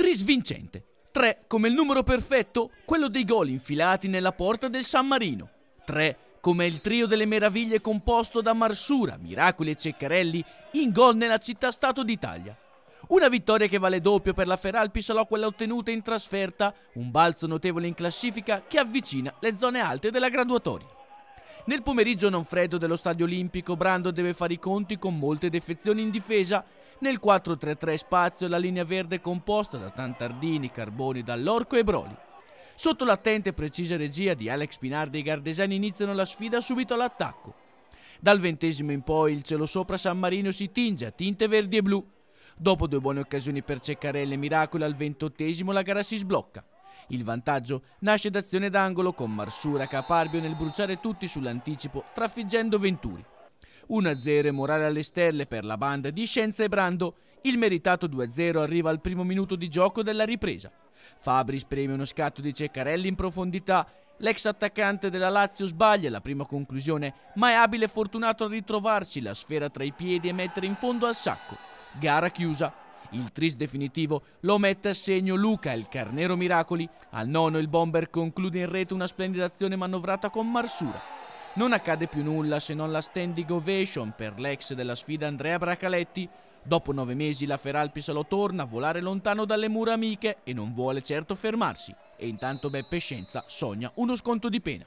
trisvincente. 3 come il numero perfetto, quello dei gol infilati nella porta del San Marino. 3 come il trio delle meraviglie composto da Marsura, Miracoli e Ceccarelli in gol nella città-stato d'Italia. Una vittoria che vale doppio per la Feralpi Salò quella ottenuta in trasferta, un balzo notevole in classifica che avvicina le zone alte della graduatoria. Nel pomeriggio non freddo dello stadio olimpico Brando deve fare i conti con molte defezioni in difesa nel 4-3-3 spazio la linea verde è composta da Tantardini, Carboni, Dall'Orco e Broli. Sotto l'attenta e precisa regia di Alex Pinardi i Gardesani iniziano la sfida subito all'attacco. Dal ventesimo in poi il cielo sopra San Marino si tinge a tinte verdi e blu. Dopo due buone occasioni per Ceccarelle e Miracolo al ventottesimo la gara si sblocca. Il vantaggio nasce d'azione d'angolo con Marsura Caparbio nel bruciare tutti sull'anticipo trafiggendo Venturi. 1-0 e morale alle stelle per la banda di Scienza e Brando. Il meritato 2-0 arriva al primo minuto di gioco della ripresa. Fabris preme uno scatto di Ceccarelli in profondità. L'ex attaccante della Lazio sbaglia la prima conclusione, ma è abile e fortunato a ritrovarci la sfera tra i piedi e mettere in fondo al sacco. Gara chiusa. Il tris definitivo lo mette a segno Luca, il carnero miracoli. Al nono il bomber conclude in rete una splendida azione manovrata con marsura. Non accade più nulla se non la standing ovation per l'ex della sfida Andrea Bracaletti. Dopo nove mesi la Feralpi se lo torna a volare lontano dalle mura amiche e non vuole certo fermarsi. E intanto Beppe Scienza sogna uno sconto di pena.